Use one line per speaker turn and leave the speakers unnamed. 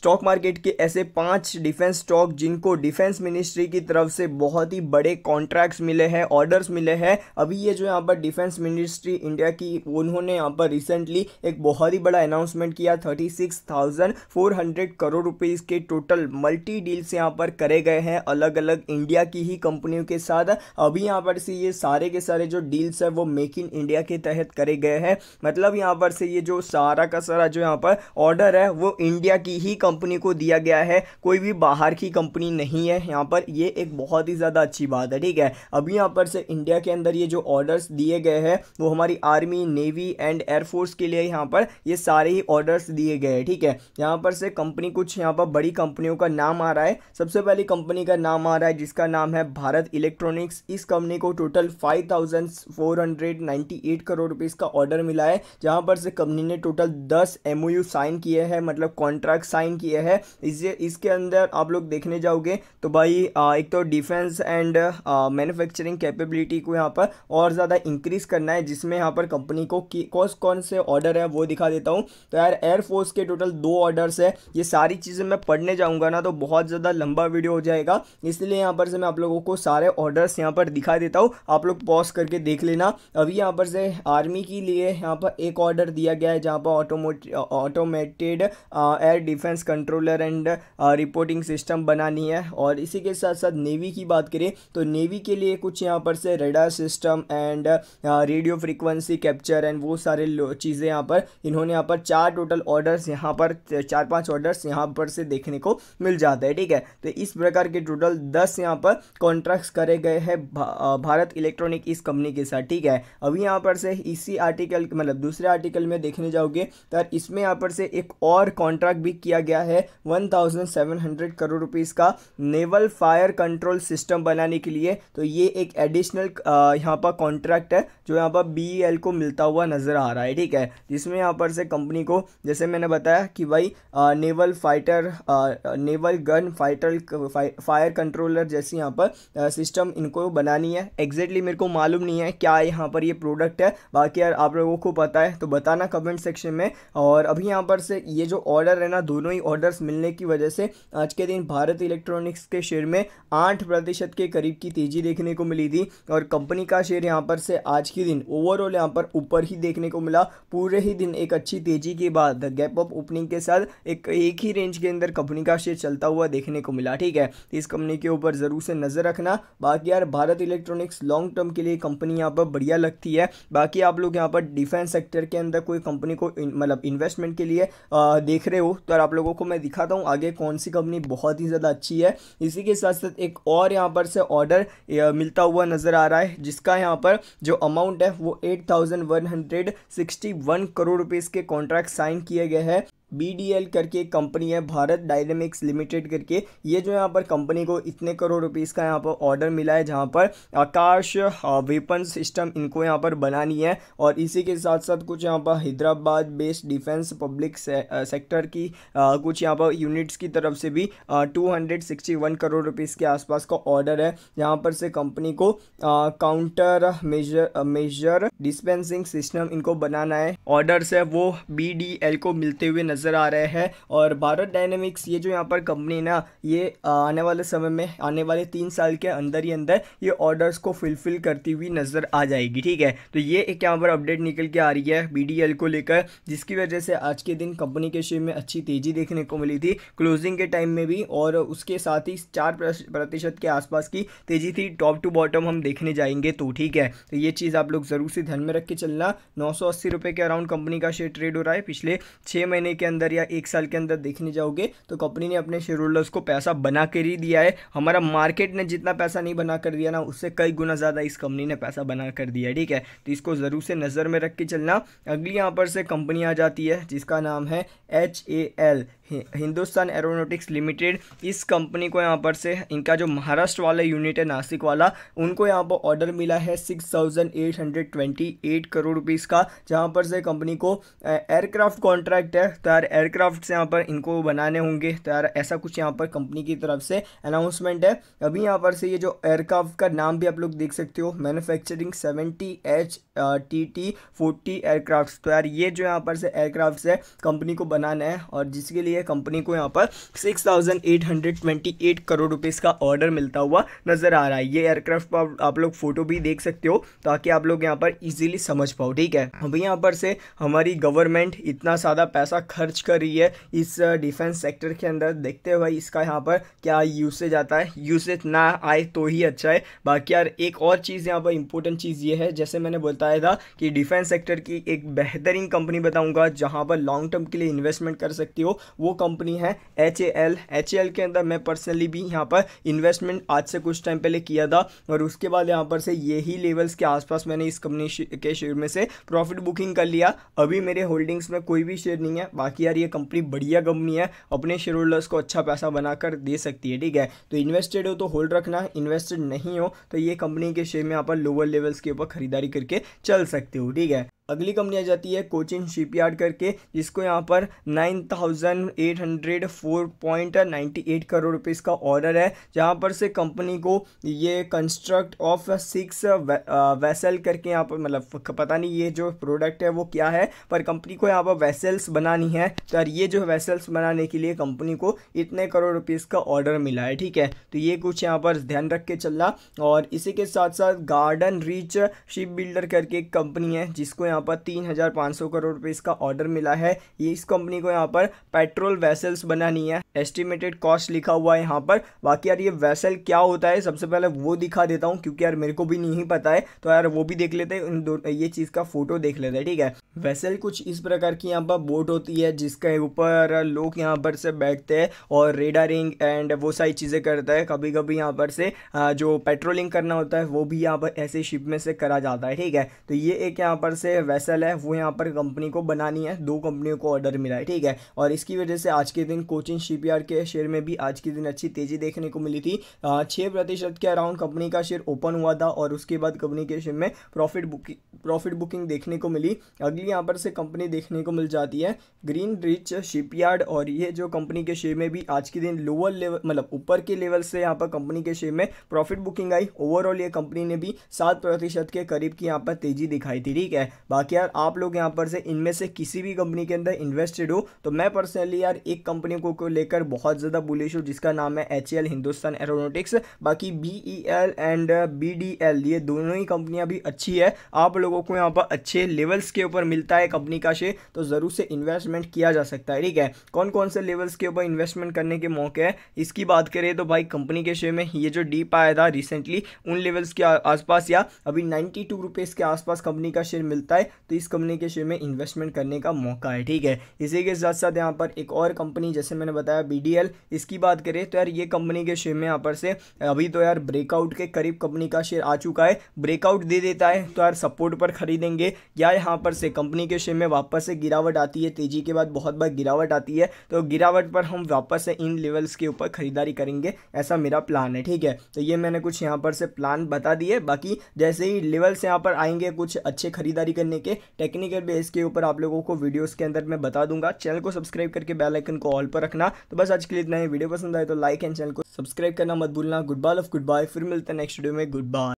stock market के ऐसे पांच डिफेंस स्टॉक जिनको डिफेंस मिनिस्ट्री की तरफ से बहुत ही बड़े कॉन्ट्रैक्ट्स मिले हैं ऑर्डर्स मिले हैं अभी ये जो यहाँ पर डिफेंस मिनिस्ट्री इंडिया की उन्होंने यहाँ पर रिसेंटली एक बहुत ही बड़ा अनाउंसमेंट किया thirty six thousand four hundred crore rupees के टोटल मल्टी डील्स यहाँ पर करे गए हैं अलग अलग इंडिया की ही कंपनियों के साथ अभी यहाँ पर से ये सारे के सारे जो डील्स है वो मेक इन इंडिया के तहत करे गए हैं मतलब यहाँ पर से ये जो सारा का सारा जो यहाँ पर ऑर्डर है वो इंडिया की ही कंपनी कंपनी को दिया गया है कोई भी बाहर की कंपनी नहीं है यहाँ पर ये एक बहुत ही ज़्यादा अच्छी बात है ठीक है अभी यहाँ पर से इंडिया के अंदर ये जो ऑर्डर्स दिए गए हैं वो हमारी आर्मी नेवी एंड एयरफोर्स के लिए यहाँ पर ये सारे ही ऑर्डर्स दिए गए हैं ठीक है यहाँ पर से कंपनी कुछ यहाँ पर बड़ी कंपनियों का नाम आ रहा है सबसे पहली कंपनी का नाम आ रहा है जिसका नाम है भारत इलेक्ट्रॉनिक्स इस कंपनी को total five thousand four hundred ninety eight crore rupees का ऑर्डर मिला है जहाँ पर से कंपनी ने टोटल दस एम साइन किए हैं मतलब कॉन्ट्रैक्ट साइन साइन किया है इसे इसके अंदर आप लोग देखने जाओगे तो भाई आ, एक तो डिफेंस एंड मैन्युफैक्चरिंग कैपेबिलिटी को यहाँ पर और ज़्यादा इंक्रीज़ करना है जिसमें यहाँ पर कंपनी को कौन कौन से ऑर्डर है वो दिखा देता हूँ तो यार एयरफोर्स के टोटल दो ऑर्डर्स है ये सारी चीज़ें मैं पढ़ने जाऊँगा ना तो बहुत ज़्यादा लंबा वीडियो हो जाएगा इसलिए यहाँ पर से मैं आप लोगों को सारे ऑर्डर्स यहाँ पर दिखा देता हूँ आप लोग पॉज करके देख लेना अभी यहाँ पर से आर्मी के लिए यहाँ पर एक ऑर्डर दिया गया है जहाँ पर ऑटोमोट automated air defence defence controller and reporting system बनानी है और इसी के साथ साथ नेवी की बात करें तो नेवी के लिए कुछ यहाँ पर से radar system and radio frequency capture and वो सारे चीज़ें यहाँ पर इन्होंने यहाँ पर चार टोटल ऑर्डर्स यहाँ पर चार पाँच ऑर्डर्स यहाँ पर से देखने को मिल जाता है ठीक है तो इस प्रकार के टोटल दस यहाँ पर कॉन्ट्रैक्ट्स करे गए हैं भारत इलेक्ट्रॉनिक इस कंपनी के साथ ठीक है अभी यहाँ पर से इसी आर्टिकल मतलब दूसरे आर्टिकल में देखने जाओगे तो इसमें यहाँ पर से एक और कॉन्ट्रैक्ट भी किया गया गया है 1700 करोड़ रुपीस का नेवल फायर कंट्रोल सिस्टम बनाने के लिए तो ये एक एडिशनल यहाँ पर कॉन्ट्रैक्ट है जो यहाँ पर बी e को मिलता हुआ नज़र आ रहा है ठीक है जिसमें यहाँ पर से कंपनी को जैसे मैंने बताया कि भाई आ, नेवल फाइटर आ, naval gun fighter fire controller जैसी यहाँ पर आ, सिस्टम इनको बनानी है एग्जैक्टली मेरे को मालूम नहीं है क्या यहाँ पर ये प्रोडक्ट है बाकी यार आप लोगों को पता है तो बताना कमेंट सेक्शन में और अभी यहाँ पर से ये जो ऑर्डर है ना दोनों कई ऑर्डर्स मिलने की वजह से आज के दिन भारत इलेक्ट्रॉनिक्स के शेयर में आठ प्रतिशत के करीब की तेजी देखने को मिली थी और कंपनी का शेयर यहाँ पर से आज के दिन ओवरऑल यहाँ पर ऊपर ही देखने को मिला पूरे ही दिन एक अच्छी तेजी के बाद गैप अप ओपनिंग के साथ एक एक ही रेंज के अंदर कंपनी का शेयर चलता हुआ देखने को मिला ठीक है इस कंपनी के ऊपर ज़रूर से नज़र रखना बाकी यार भारत इलेक्ट्रॉनिक्स लॉन्ग टर्म के लिए कंपनी यहाँ पर बढ़िया लगती है बाकी आप लोग यहाँ पर डिफेंस सेक्टर के अंदर कोई कंपनी को मतलब इन्वेस्टमेंट के लिए आ, देख रहे हो तो आप लोगों लोगों को मैं दिखाता हूँ आगे कौन सी कंपनी बहुत ही ज़्यादा अच्छी है इसी के साथ साथ एक और यहाँ पर से ऑर्डर मिलता हुआ नज़र आ रहा है जिसका यहाँ पर जो अमाउंट है वो एट करोड़ रुपीज़ के कॉन्ट्रैक्ट साइन किए गए हैं बी करके कंपनी है भारत डायनेमिक्स लिमिटेड करके ये जो यहाँ पर कंपनी को इतने करोड़ रुपीज़ का यहाँ पर ऑर्डर मिला है जहाँ पर आकाश वेपन सिस्टम इनको यहाँ पर बनानी है और इसी के साथ साथ कुछ यहाँ पर हैदराबाद बेस्ड डिफेंस पब्लिक से, सेक्टर की आ, कुछ यहाँ पर यूनिट्स की तरफ से भी टू करोड़ रुपीज़ के आसपास का ऑर्डर है यहाँ पर से कंपनी को आ, counter measure measure dispensing system इनको बनाना है ऑर्डर से वो बी को मिलते हुए नजर नज़र आ रहे हैं और भारत डायनेमिक्स ये जो यहाँ पर कंपनी ना ये आने वाले समय में आने वाले तीन साल के अंदर ही अंदर ये ऑर्डर्स को फुलफिल करती हुई नज़र आ जाएगी ठीक है तो ये एक यहाँ पर अपडेट निकल के आ रही है बी को लेकर जिसकी वजह से आज के दिन कंपनी के शेयर में अच्छी तेज़ी देखने को मिली थी क्लोजिंग के टाइम में भी और उसके साथ ही चार प्रतिशत के आसपास की तेज़ी थी टॉप टू बॉटम हम देखने जाएंगे तो ठीक है तो ये चीज़ आप लोग ज़रूर से ध्यान में रख के चलना नौ सौ के अराउंड कंपनी का शेयर ट्रेड हो रहा है पिछले छः महीने के अंदर या एक साल के अंदर देखने जाओगे तो कंपनी ने अपने शेयर होल्डर्स को पैसा बना कर ही दिया है हमारा मार्केट ने जितना पैसा नहीं बना कर दिया ना उससे कई गुना ज़्यादा इस कंपनी ने पैसा बना कर दिया ठीक है तो इसको ज़रूर से नज़र में रख के चलना अगली यहाँ पर से कंपनी आ जाती है जिसका नाम है H A L Hindustan aeronautics limited इस कंपनी को यहाँ पर से इनका जो महाराष्ट्र वाला यूनिट है नासिक वाला उनको यहाँ पर ऑर्डर मिला है six thousand eight hundred twenty eight crore rupees का जहाँ पर से कंपनी को एयरक्राफ्ट कॉन्ट्रैक्ट है तो यार एयरक्राफ्ट से यहाँ पर इनको बनाने होंगे तो यार ऐसा कुछ यहाँ पर कंपनी की तरफ से अनाउंसमेंट है अभी यहाँ पर से ये जो एयरक्राफ्ट का नाम भी आप लोग देख सकते हो manufacturing seventy H T T forty aircraft तो यार ये जो यहाँ पर से एयरक्राफ्ट है कंपनी को बनाना है और जिसके लिए है कंपनी को यहाँ पर 6,828 करोड़ रुपीस का ऑर्डर मिलता हुआ नज़र आ रहा है ये एयरक्राफ्ट पर आप लोग फोटो भी देख सकते हो ताकि आप लोग यहाँ पर इजीली समझ पाओ ठीक है अभी यहाँ पर से हमारी गवर्नमेंट इतना ज़्यादा पैसा खर्च कर रही है इस डिफेंस सेक्टर के अंदर देखते हुए इसका यहाँ पर क्या यूसेज आता है यूसेज ना आए तो ही अच्छा है बाकी यार एक और चीज़ यहाँ पर इंपॉर्टेंट चीज़ ये है जैसे मैंने बताया था कि डिफेंस सेक्टर की एक बेहतरीन कंपनी बताऊंगा जहां पर लॉन्ग टर्म के लिए इन्वेस्टमेंट कर सकती हो वो वो कंपनी है H A L H A L के अंदर मैं पर्सनली भी यहाँ पर इन्वेस्टमेंट आज से कुछ टाइम पहले किया था और उसके बाद यहाँ पर से यही लेवल्स के आसपास मैंने इस कंपनी के शेयर में से प्रॉफिट बुकिंग कर लिया अभी मेरे होल्डिंग्स में कोई भी शेयर नहीं है बाकी यार ये कंपनी बढ़िया कंपनी है अपने शेयर होल्डर्स को अच्छा पैसा बनाकर दे सकती है ठीक है तो इन्वेस्टेड हो तो होल्ड रखना इन्वेस्टेड नहीं हो तो ये कंपनी के शेयर में यहाँ पर लोअर लेवल्स के ऊपर खरीदारी करके चल सकते हो ठीक है अगली कंपनी आ जाती है कोचिन शिपयार्ड करके जिसको यहाँ पर nine thousand eight hundred four point eight crore रुपये इसका ऑर्डर है जहाँ पर से कंपनी को ये कंस्ट्रक्ट ऑफ सिक्स वेसल करके यहाँ पर मतलब पता नहीं ये जो प्रोडक्ट है वो क्या है पर कंपनी को यहाँ पर वेसल्स बनानी है तो ये जो वेसल्स बनाने के लिए कंपनी को इतने करोड़ रुपीज़ का ऑर्डर मिला है ठीक है तो ये कुछ यहाँ पर ध्यान रख के चलना और इसी के साथ साथ गार्डन रीच शिप बिल्डर करके एक कंपनी है जिसको यहाँ यहाँ पर तीन हज़ार पाँच सौ करोड़ रुपये इसका ऑर्डर मिला है ये इस कंपनी को यहाँ पर पेट्रोल वेसल्स बनानी है एस्टिमेटेड कॉस्ट लिखा हुआ है यहाँ पर बाकी यार ये वेसल क्या होता है सबसे पहले वो दिखा देता हूँ क्योंकि यार मेरे को भी नहीं पता है तो यार वो भी देख लेते हैं ये चीज़ का फोटो देख लेते हैं ठीक है वेसल कुछ इस प्रकार की यहाँ पर बोट होती है जिसके ऊपर लोग यहाँ पर से बैठते हैं और रेडारिंग एंड वो सारी चीज़ें करता है कभी कभी यहाँ पर से जो पेट्रोलिंग करना होता है वो भी यहाँ पर ऐसे शिप में से करा जाता है ठीक है तो ये एक यहाँ पर से वैसल है वो यहाँ पर कंपनी को बनानी है दो कंपनियों को ऑर्डर मिला है ठीक है और इसकी वजह से आज के दिन कोचिंग शिपयार्ड के शेयर में भी आज के दिन अच्छी तेजी देखने को मिली थी छः प्रतिशत के अराउंड कंपनी का शेयर ओपन हुआ था और उसके बाद कंपनी के शेयर में प्रॉफिट बुकिंग प्रॉफिट बुकिंग देखने को मिली अगली यहाँ पर से कंपनी देखने को मिल जाती है ग्रीन रिच शिपयार्ड और ये जो कंपनी के शेयर में भी आज के दिन लोअर लेवल मतलब ऊपर के लेवल से यहाँ पर कंपनी के शेयर में प्रॉफिट बुकिंग आई ओवरऑल ये कंपनी ने भी सात प्रतिशत के करीब की यहाँ पर तेजी दिखाई थी ठीक है बाकी यार आप लोग यहाँ पर से इनमें से किसी भी कंपनी के अंदर इन्वेस्टेड हो तो मैं पर्सनली यार एक कंपनी को, को लेकर बहुत ज़्यादा बुलिश हूँ जिसका नाम है एच हिंदुस्तान एरोनोटिक्स बाकी बी एंड बी ये दोनों ही कंपनियाँ भी अच्छी है आप लोगों को यहाँ पर अच्छे लेवल्स के ऊपर मिलता है कंपनी का शेयर तो ज़रूर से इन्वेस्टमेंट किया जा सकता है ठीक है कौन कौन से लेवल्स के ऊपर इन्वेस्टमेंट करने के मौके हैं इसकी बात करें तो भाई कंपनी के शेयर में ये जो डीप आया था रिसेंटली उन लेवल्स के आसपास या अभी नाइन्टी टू के आसपास कंपनी का शेयर मिलता है है तो इस कंपनी के शेयर में इन्वेस्टमेंट करने का मौका है ठीक है इसी के साथ साथ यहाँ पर एक और कंपनी जैसे मैंने बताया बी इसकी बात करें तो यार ये कंपनी के शेयर में यहाँ पर से अभी तो यार ब्रेकआउट के करीब कंपनी का शेयर आ चुका है ब्रेकआउट दे देता है तो यार सपोर्ट पर खरीदेंगे या यहाँ पर से कंपनी के शेयर में वापस से गिरावट आती है तेजी के बाद बहुत बार गिरावट आती है तो गिरावट पर हम वापस से इन लेवल्स के ऊपर खरीदारी करेंगे ऐसा मेरा प्लान है ठीक है तो ये मैंने कुछ यहाँ पर से प्लान बता दिए बाकी जैसे ही लेवल्स यहाँ पर आएंगे कुछ अच्छे खरीदारी करने करने के टेक्निकल बेस के ऊपर आप लोगों को वीडियोस के अंदर मैं बता दूंगा चैनल को सब्सक्राइब करके बेल आइकन को ऑल पर रखना तो बस आज के लिए इतना ही वीडियो पसंद आए तो लाइक एंड चैनल को सब्सक्राइब करना मत भूलना good bye of good bye फिर मिलते हैं नेक्स्ट वीडियो में गुड बाय